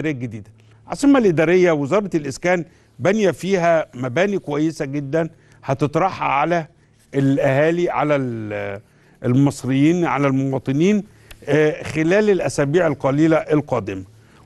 الاداريه الجديده العاصمه الاداريه وزاره الاسكان بانيه فيها مباني كويسه جدا هتطرحها على الاهالي على المصريين على المواطنين آه، خلال الاسابيع القليله القادمه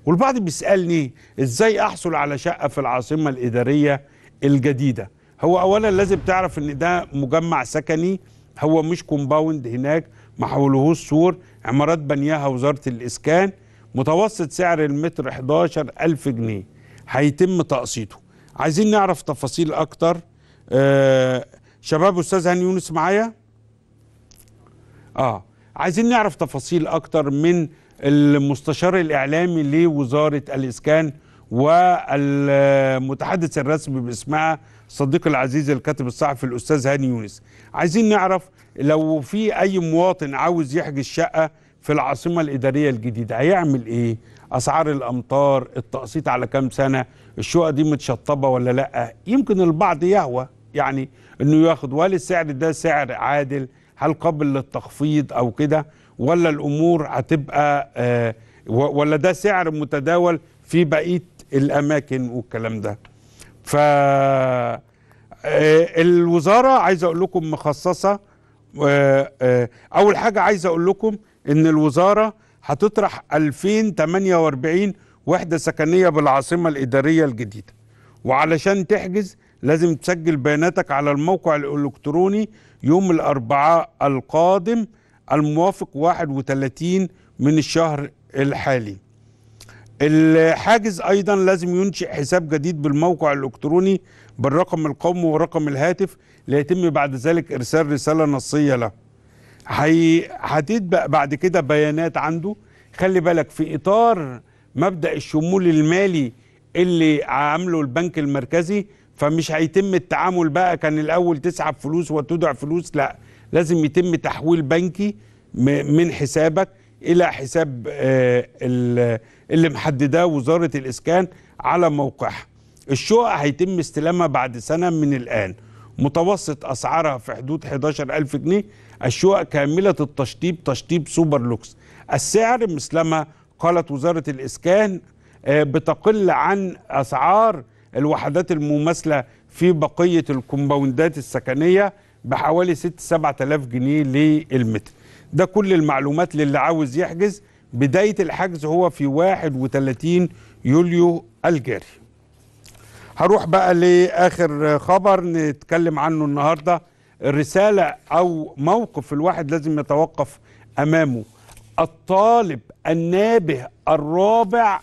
والبعض بيسالني ازاي احصل على شقه في العاصمه الاداريه الجديده هو اولا لازم تعرف ان ده مجمع سكني هو مش كومباوند هناك ما حولهوش سور عمارات بنياها وزاره الاسكان متوسط سعر المتر 11 ألف جنيه هيتم تقسيطه عايزين نعرف تفاصيل أكتر آه شباب أستاذ هاني يونس معايا آه عايزين نعرف تفاصيل أكتر من المستشار الإعلامي لوزارة الإسكان والمتحدث الرسمي باسمها صديق العزيز الكاتب الصحفي الأستاذ هاني يونس عايزين نعرف لو في أي مواطن عاوز يحجز شقة في العاصمة الإدارية الجديدة هيعمل إيه؟ أسعار الأمطار التقسيط على كام سنة الشقق دي متشطبة ولا لأ؟ يمكن البعض يهوى يعني إنه ياخد وهل السعر ده سعر عادل؟ هل قابل للتخفيض أو كده؟ ولا الأمور هتبقى آه ولا ده سعر متداول في بقية الأماكن والكلام ده ف آه، الوزارة عايز أقول لكم مخصصة آه، اول حاجه عايز اقول لكم ان الوزاره هتطرح 2048 وحده سكنيه بالعاصمه الاداريه الجديده وعلشان تحجز لازم تسجل بياناتك على الموقع الالكتروني يوم الاربعاء القادم الموافق 31 من الشهر الحالي الحاجز ايضا لازم ينشئ حساب جديد بالموقع الالكتروني بالرقم القومي ورقم الهاتف ليتم بعد ذلك ارسال رساله نصيه له هتتبقى بعد كده بيانات عنده خلي بالك في اطار مبدا الشمول المالي اللي عامله البنك المركزي فمش هيتم التعامل بقى كان الاول تسحب فلوس وتودع فلوس لا لازم يتم تحويل بنكي من حسابك الى حساب آه، اللي محدداه وزاره الاسكان على موقعها. الشقق هيتم استلامها بعد سنه من الان. متوسط اسعارها في حدود 11000 جنيه، الشقق كامله التشطيب تشطيب سوبر لوكس. السعر مثلما قالت وزاره الاسكان آه، بتقل عن اسعار الوحدات المماثله في بقيه الكومباوندات السكنيه بحوالي 6 7000 جنيه للمتر ده كل المعلومات للي عاوز يحجز بداية الحجز هو في 31 يوليو الجاري هروح بقى لآخر خبر نتكلم عنه النهاردة الرسالة أو موقف الواحد لازم يتوقف أمامه الطالب النابه الرابع